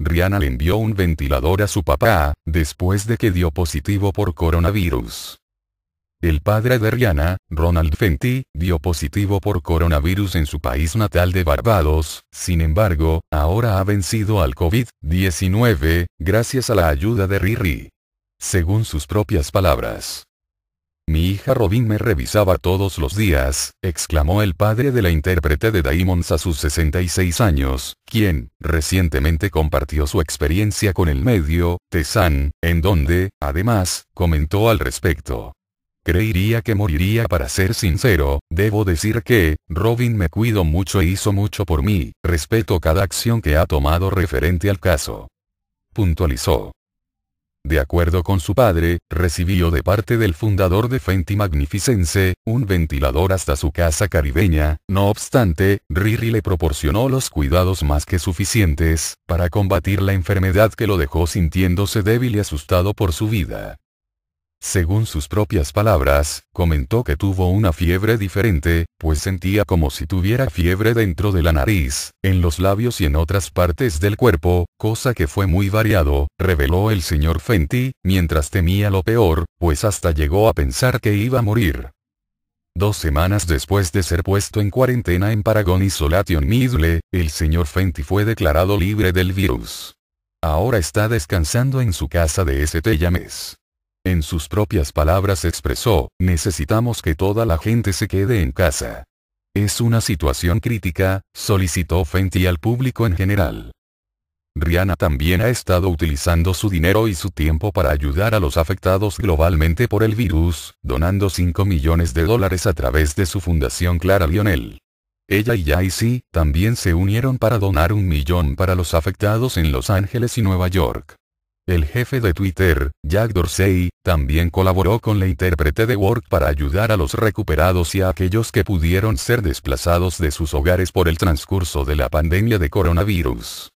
Rihanna le envió un ventilador a su papá, después de que dio positivo por coronavirus. El padre de Rihanna, Ronald Fenty, dio positivo por coronavirus en su país natal de Barbados, sin embargo, ahora ha vencido al COVID-19, gracias a la ayuda de Riri. Según sus propias palabras. Mi hija Robin me revisaba todos los días, exclamó el padre de la intérprete de Diamonds a sus 66 años, quien, recientemente compartió su experiencia con el medio, Tesan, en donde, además, comentó al respecto. Creería que moriría para ser sincero, debo decir que, Robin me cuidó mucho e hizo mucho por mí, respeto cada acción que ha tomado referente al caso. Puntualizó. De acuerdo con su padre, recibió de parte del fundador de Fenty Magnificense, un ventilador hasta su casa caribeña, no obstante, Riri le proporcionó los cuidados más que suficientes, para combatir la enfermedad que lo dejó sintiéndose débil y asustado por su vida. Según sus propias palabras, comentó que tuvo una fiebre diferente, pues sentía como si tuviera fiebre dentro de la nariz, en los labios y en otras partes del cuerpo, cosa que fue muy variado, reveló el señor Fenty, mientras temía lo peor, pues hasta llegó a pensar que iba a morir. Dos semanas después de ser puesto en cuarentena en Paragon Isolation Middle, el señor Fenty fue declarado libre del virus. Ahora está descansando en su casa de St. James. En sus propias palabras expresó, necesitamos que toda la gente se quede en casa. Es una situación crítica, solicitó Fenty al público en general. Rihanna también ha estado utilizando su dinero y su tiempo para ayudar a los afectados globalmente por el virus, donando 5 millones de dólares a través de su fundación Clara Lionel. Ella y Jay-Z también se unieron para donar un millón para los afectados en Los Ángeles y Nueva York. El jefe de Twitter, Jack Dorsey, también colaboró con la intérprete de Work para ayudar a los recuperados y a aquellos que pudieron ser desplazados de sus hogares por el transcurso de la pandemia de coronavirus.